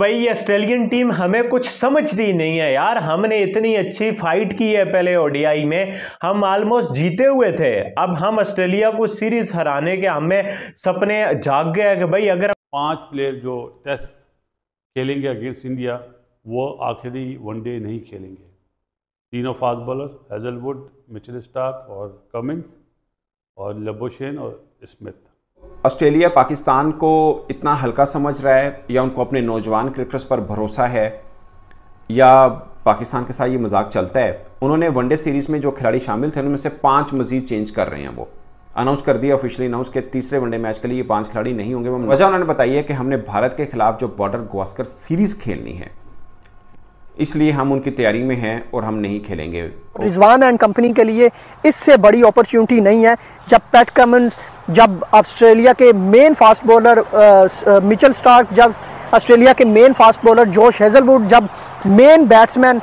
भाई ये Australian team हमें कुछ समझती नहीं है यार हमने इतनी अच्छी फाइट की है पहले ओडीआई में हम ऑलमोस्ट जीते हुए थे अब हम ऑस्ट्रेलिया को सीरीज हराने के हमें सपने जाग गए हैं कि भाई अगर पांच प्लेयर जो टेस्ट खेलेंगे अगेंस्ट इंडिया वो आखिरी वनडे नहीं खेलेंगे तीनों fast bowler Hazlewood Mitchell Starc और कमिंस और लबोशेन और स्मिथ ऑस्ट्रेलिया पाकिस्तान को इतना हल्का समझ रहा है या उनको अपने नौजवान क्रिकेटर्स पर भरोसा है या पाकिस्तान के साथ ये मजाक चलता है उन्होंने वनडे सीरीज़ में जो खिलाड़ी शामिल थे उनमें से पाँच मजीद चेंज कर रहे हैं वो अनाउंस कर दिया ऑफिशियली अनाउंस के तीसरे वनडे मैच के लिए ये पाँच खिलाड़ी नहीं होंगे वजह अच्छा। उन्होंने बताई है कि हमने भारत के खिलाफ जो बॉर्डर गोस्कर सीरीज़ खेलनी है इसलिए हम उनकी तैयारी में हैं और हम नहीं खेलेंगे रिजवान एंड कंपनी के लिए इससे बड़ी अपॉर्चुनिटी नहीं है जब पैट कम जब ऑस्ट्रेलिया के main fast bowler Mitchell Starc जब ऑस्ट्रेलिया के main fast bowler Josh Hazlewood जब main batsman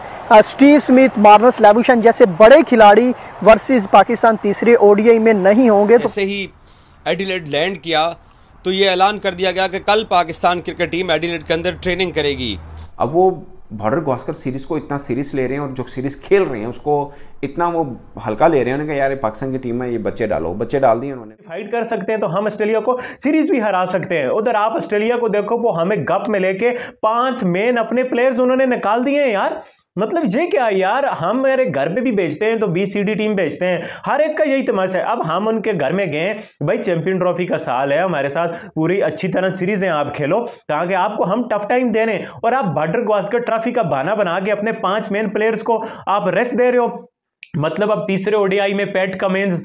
Steve Smith Marnus Labuschagne जैसे बड़े खिलाड़ी वर्सेस पाकिस्तान तीसरे ओडीआई में नहीं होंगे तो ऐसे ही एडिलेड लैंड किया तो ये ऐलान कर दिया गया कि कल पाकिस्तान क्रिकेट टीम एडिलेड के अंदर ट्रेनिंग करेगी अब वो बॉर्डर गास्कर सीरीज़ को इतना सीरीज़ ले रहे हैं और जो सीरीज़ खेल रहे हैं उसको इतना वो हल्का ले रहे हैं उन्होंने कहा यार पाकिस्तान की टीम में ये बच्चे डालो बच्चे डाल दिए उन्होंने फाइट कर सकते हैं तो हम ऑस्ट्रेलिया को सीरीज़ भी हरा सकते हैं उधर आप ऑस्ट्रेलिया को देखो वो हमें गप में लेके पाँच मेन अपने प्लेयर्स उन्होंने निकाल दिए हैं यार मतलब ये क्या यार हम मेरे घर पे भी बेचते हैं तो बी सी डी टीम बेचते हैं हर एक का यही तमाशा है अब हम उनके घर में गए भाई चैंपियन ट्रॉफी का साल है हमारे साथ पूरी अच्छी तरह सीरीज है आप खेलो ताकि आपको हम टफ टाइम दे रहे हैं और आप बॉर्डर गास्कर ट्रॉफी का बहाना बना के अपने पांच मेन प्लेयर्स को आप रेस्ट दे रहे हो मतलब अब तीसरे ओडीआई में पैट कमेंस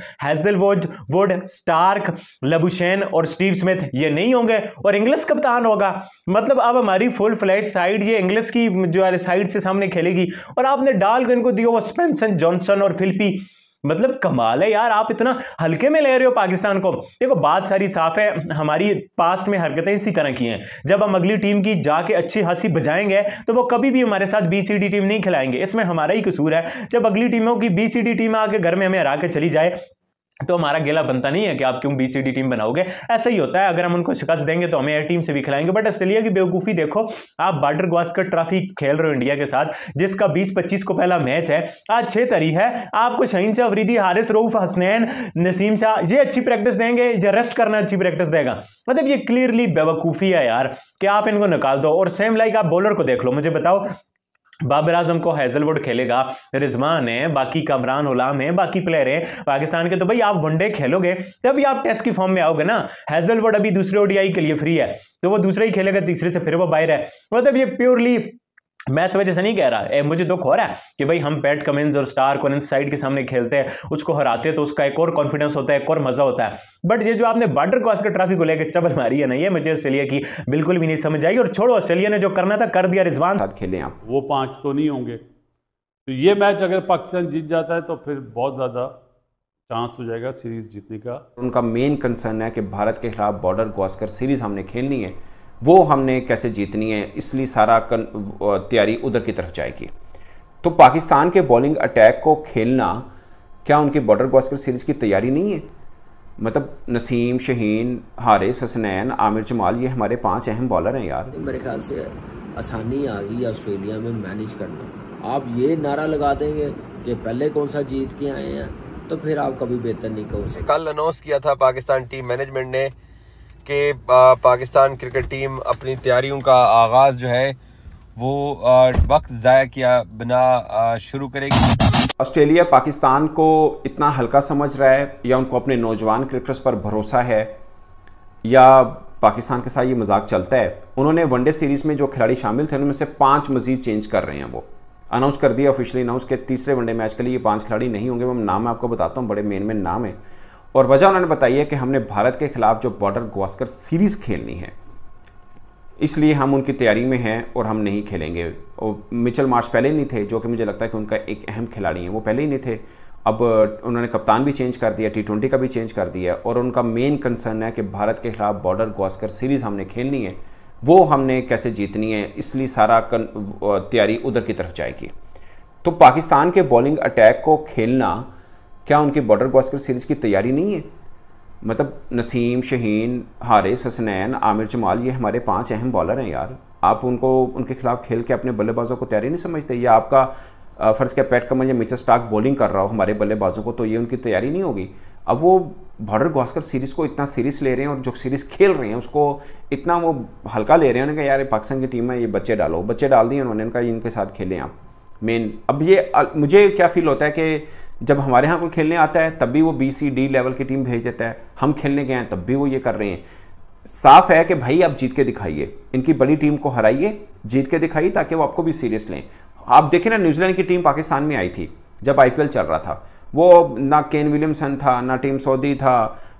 वोड वुड स्टार्क लबुशेन और स्टीव स्मिथ ये नहीं होंगे और इंग्लिश कप्तान होगा मतलब अब हमारी फुल फ्लैश साइड ये इंग्लिश की जो साइड से सामने खेलेगी और आपने डाल को दिया वो स्पेंसन जॉनसन और फिल्पी मतलब कमाल है यार आप इतना हल्के में ले रहे हो पाकिस्तान को देखो बात सारी साफ है हमारी पास्ट में हरकतें इसी तरह की हैं जब हम अगली टीम की जाके अच्छी हंसी बजाएंगे तो वो कभी भी हमारे साथ बी सी डी टीम नहीं खिलाएंगे इसमें हमारा ही कसूर है जब अगली टीमों की बी सी डी टीम आके घर में हमें हरा के चली जाए तो हमारा गेला बनता नहीं है कि आप क्यों बीसीडी टीम बनाओगे ऐसा ही होता है अगर हम उनको शिकस्त देंगे तो हमें एयर टीम से भी खिलाएंगे बट ऑस्ट्रेलिया की बेवकूफ़ी देखो आप बार्डर गास्कर ट्रॉफी खेल रहे हो इंडिया के साथ जिसका 20-25 को पहला मैच है आज छः तरी है आपको शहीन शाह वरीदी हारिस रऊफ हसनैन नसीम शाह ये अच्छी प्रैक्टिस देंगे ये रेस्ट करना अच्छी प्रैक्टिस देगा मतलब ये क्लियरली बेवकूफ़ी है यार कि आप इनको निकाल दो और सेम लाइक आप बॉलर को देख लो मुझे बताओ बाबर आजम को हैजलवुड खेलेगा रिजवान है बाकी कमरान उलाम है बाकी प्लेयर हैं पाकिस्तान के तो भाई आप वनडे खेलोगे तभी आप टेस्ट की फॉर्म में आओगे ना हैजलवुड अभी दूसरे ओडीआई के लिए फ्री है तो वो दूसरे ही खेलेगा तीसरे से फिर वो बाहर है मतलब ये प्योरली मैं इस वजह से नहीं कह रहा ए, मुझे दुख हो रहा है कि भाई हम पैट कमिंस और स्टार कोन साइड के सामने खेलते हैं उसको हराते हैं तो उसका एक और कॉन्फिडेंस होता है एक और मज़ा होता है बट ये जो आपने बॉर्डर क्रॉस के ट्रॉफी को लेकर चबल मारी है ना ये मुझे ऑस्ट्रेलिया की बिल्कुल भी नहीं समझ आई और छोड़ो ऑस्ट्रेलिया ने जो करना था कर दिया रिजवान साथ खेले आप वो पाँच तो नहीं होंगे तो ये मैच अगर पाकिस्तान जीत जाता है तो फिर बहुत ज़्यादा चांस हो जाएगा सीरीज जीतने का उनका मेन कंसर्न है कि भारत के खिलाफ बॉर्डर क्रॉस सीरीज हमने खेलनी है वो हमने कैसे जीतनी है इसलिए सारा तैयारी उधर की तरफ जाएगी तो पाकिस्तान के बॉलिंग अटैक को खेलना क्या उनकी बॉर्डर गास्कर सीरीज़ की तैयारी नहीं है मतलब नसीम शहीन हारिस हसनैन आमिर जमाल ये हमारे पांच अहम बॉलर हैं यार मेरे ख्याल से आसानी आ गई ऑस्ट्रेलिया में मैनेज करना आप ये नारा लगा देंगे कि पहले कौन सा जीत के आए हैं तो फिर आप कभी बेहतर नहीं कहोगे कल अनाउंस किया था पाकिस्तान टीम मैनेजमेंट ने कि पाकिस्तान क्रिकेट टीम अपनी तैयारियों का आगाज़ जो है वो वक्त ज़ाया किया बिना शुरू करेगी ऑस्ट्रेलिया पाकिस्तान को इतना हल्का समझ रहा है या उनको अपने नौजवान क्रिकेटर्स पर भरोसा है या पाकिस्तान के साथ ये मजाक चलता है उन्होंने वनडे सीरीज़ में जो खिलाड़ी शामिल थे उनमें से पाँच मजीद चेंज कर रहे हैं वो अनाउंस कर दिया ऑफिशियली अनाउंस के तीसरे वनडे मैच के लिए ये पांच खिलाड़ी नहीं होंगे मैं नाम आपको बताता हूँ बड़े मेन मेन नाम है और वजह उन्होंने बताई है कि हमने भारत के खिलाफ जो बॉर्डर गवास्कर सीरीज़ खेलनी है इसलिए हम उनकी तैयारी में हैं और हम नहीं खेलेंगे और मिचल मार्च पहले ही नहीं थे जो कि मुझे लगता है कि उनका एक अहम खिलाड़ी है वो पहले ही नहीं थे अब उन्होंने कप्तान भी चेंज कर दिया टी का भी चेंज कर दिया और उनका मेन कंसर्न है कि भारत के खिलाफ बॉर्डर गवास्कर सीरीज़ हमने खेलनी है वो हमने कैसे जीतनी है इसलिए सारा तैयारी उधर की तरफ जाएगी तो पाकिस्तान के बॉलिंग अटैक को खेलना क्या उनकी बॉर्डर गावस्कर सीरीज़ की तैयारी नहीं है मतलब नसीम शहीन हारिस हसनैन आमिर जमाल ये हमारे पांच अहम बॉलर हैं यार आप उनको उनके खिलाफ खेल के अपने बल्लेबाजों को तैयारी नहीं समझते या आपका फ़र्ज़ क्या पैट कमर या मिचर स्टार्क बॉलिंग कर रहा हो हमारे बल्लेबाजों को तो ये उनकी तैयारी नहीं होगी अब वो बॉर्डर गास्कर सीरीज़ को इतना सीरीज़ ले रहे हैं और जो सीरीज़ खेल रहे हैं उसको इतना वो हल्का ले रहे हैं उन्होंने कहा यार पाकिस्तान की टीम है ये बच्चे डालो बच्चे डाल दिए उन्होंने उनका इनके साथ खेलें आप मेन अब ये मुझे क्या फील होता है कि जब हमारे यहाँ कोई खेलने आता है तब भी वो बी सी डी लेवल की टीम भेज देता है हम खेलने गए हैं तब भी वो ये कर रहे हैं साफ है कि भाई आप जीत के दिखाइए इनकी बड़ी टीम को हराइए जीत के दिखाइए ताकि वो आपको भी सीरियस लें आप देखें ना न्यूजीलैंड की टीम पाकिस्तान में आई थी जब आई चल रहा था वो ना केन विलियमसन था ना टीम सऊदी था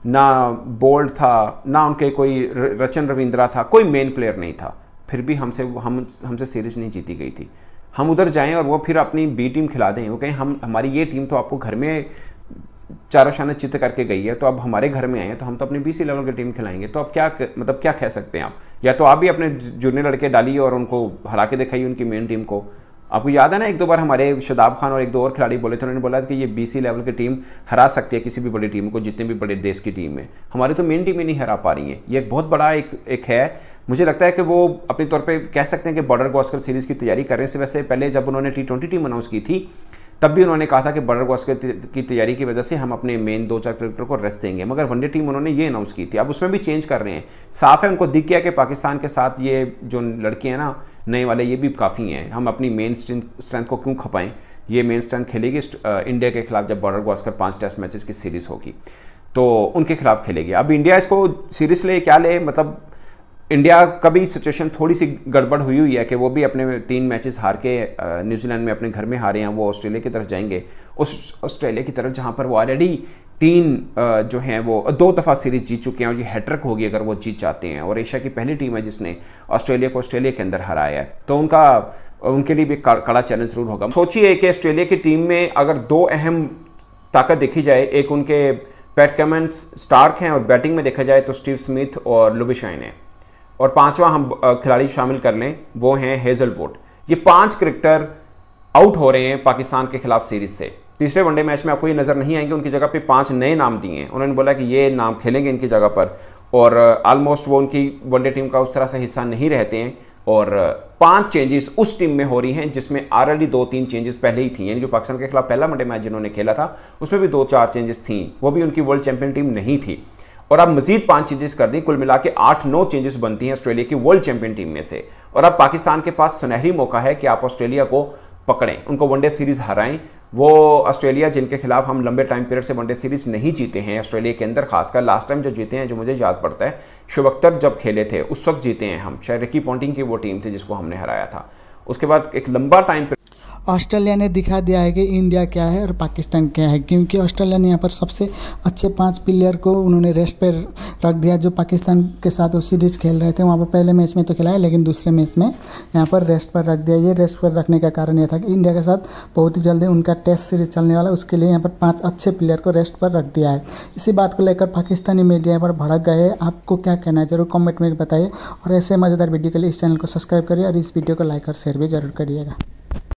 ना बोल्ड था ना उनके कोई रचन रविंद्रा था कोई मेन प्लेयर नहीं था फिर भी हमसे हम हमसे सीरीज नहीं जीती गई थी हम उधर जाएं और वो फिर अपनी बी टीम खिला दें वो कहें हम हमारी ये टीम तो आपको घर में शाना चित्त करके गई है तो अब हमारे घर में आए हैं तो हम तो अपनी बीसी लेवल की टीम खिलाएंगे तो अब क्या मतलब क्या कह सकते हैं आप या तो आप भी अपने जूनियर लड़के डालिए और उनको हरा के दिखाइए उनकी मेन टीम को आपको याद है ना एक दो बार हमारे शदाब खान और एक दो और खिलाड़ी बोले थे उन्होंने बोला कि ये बीसी लेवल की टीम हरा सकती है किसी भी बड़ी टीम को जितने भी बड़े देश की टीम है हमारी तो मेन टीम ही नहीं हरा पा रही हैं ये एक बहुत बड़ा एक एक है मुझे लगता है कि वो अपने तौर पे कह सकते हैं कि बॉर्डर गॉस्कर सीरीज़ की तैयारी कर रहे हैं वैसे पहले जब उन्होंने टी ट्वेंटी टीम अनाउंस की थी तब भी उन्होंने कहा था कि बर्डर गावस्कर की तैयारी की वजह से हम अपने मेन दो चार क्रिकेटर को रेस्ट देंगे मगर वनडे टीम उन्होंने ये अनाउंस की थी अब उसमें भी चेंज कर रहे हैं साफ है उनको दिख गया कि पाकिस्तान के साथ ये जो लड़के हैं ना नए वाले ये भी काफ़ी हैं हम अपनी मेन स्ट्रेंथ को क्यों खपाएं ये मेन स्ट्रेंथ खेलेगी इंडिया के खिलाफ जब बॉर्डर गावस्कर पाँच टेस्ट मैचेज की सीरीज़ होगी तो उनके खिलाफ खेलेगी अब इंडिया इसको सीरीज ले क्या ले मतलब इंडिया का भी सिचुएशन थोड़ी सी गड़बड़ हुई हुई है कि वो भी अपने तीन मैचेस हार के न्यूजीलैंड में अपने घर में हारे हैं वो ऑस्ट्रेलिया की तरफ जाएंगे उस ऑस्ट्रेलिया की तरफ जहाँ पर वो ऑलरेडी तीन जो हैं वो दो दफ़ा सीरीज जीत चुके हैं और ये हैट्रिक होगी अगर वो जीत जाते हैं और एशिया की पहली टीम है जिसने ऑस्ट्रेलिया को ऑस्ट्रेलिया के अंदर हराया है तो उनका उनके लिए भी कड़ा चैलेंज जरूर होगा सोचिए कि ऑस्ट्रेलिया की टीम में अगर दो अहम ताकत देखी जाए एक उनके पैट कैमेंट्स स्टार्क हैं और बैटिंग में देखा जाए तो स्टीव स्मिथ और लुबिशाइन है और पांचवा हम खिलाड़ी शामिल कर लें वो हैं हेजल वोट ये पांच क्रिकेटर आउट हो रहे हैं पाकिस्तान के खिलाफ सीरीज से तीसरे वनडे मैच में आपको ये नज़र नहीं आएंगे उनकी जगह पे पांच नए नाम दिए हैं उन्होंने बोला कि ये नाम खेलेंगे इनकी जगह पर और आलमोस्ट वो उनकी वनडे टीम का उस तरह से हिस्सा नहीं रहते हैं और पांच चेंजेस उस टीम में हो रही हैं जिसमें ऑलरेडी दो तीन चेंजेस पहले ही थी यानी जो पाकिस्तान के खिलाफ पहला वनडे मैच जिन्होंने खेला था उसमें भी दो चार चेंजेस थी वो भी उनकी वर्ल्ड चैंपियन टीम नहीं थी और अब मजीद पांच चेंजेस कर दी कुल मिला के आठ नौ चेंजेस बनती हैं ऑस्ट्रेलिया की वर्ल्ड चैंपियन टीम में से और अब पाकिस्तान के पास सुनहरी मौका है कि आप ऑस्ट्रेलिया को पकड़ें उनको वनडे सीरीज़ हराएं वो ऑस्ट्रेलिया जिनके खिलाफ हम लंबे टाइम पीरियड से वनडे सीरीज़ नहीं जीते हैं ऑस्ट्रेलिया के अंदर खासकर लास्ट टाइम जो जीते हैं जो मुझे याद पड़ता है शुभ अख्तर जब खेले थे उस वक्त जीते हैं हम शायद रिकी पॉन्टिंग की वो टीम थी जिसको हमने हराया था उसके बाद एक लंबा टाइम ऑस्ट्रेलिया ने दिखा दिया है कि इंडिया क्या है और पाकिस्तान क्या है क्योंकि ऑस्ट्रेलिया ने यहाँ पर सबसे अच्छे पांच प्लेयर को उन्होंने रेस्ट पर रख दिया जो पाकिस्तान के साथ वो सीरीज खेल रहे थे वहाँ पर पहले मैच में तो है लेकिन दूसरे मैच में यहाँ पर रेस्ट पर रख दिया ये रेस्ट पर रखने का कारण यह था कि इंडिया के साथ बहुत ही जल्दी उनका टेस्ट सीरीज चलने वाला है उसके लिए यहाँ पर पाँच अच्छे प्लेयर को रेस्ट पर रख दिया है इसी बात को लेकर पाकिस्तानी मीडिया पर भड़क गए आपको क्या कहना है जरूर कॉमेंट में बताइए और ऐसे मज़ेदार वीडियो के लिए इस चैनल को सब्सक्राइब करिए और इस वीडियो को लाइक और शेयर भी जरूर करिएगा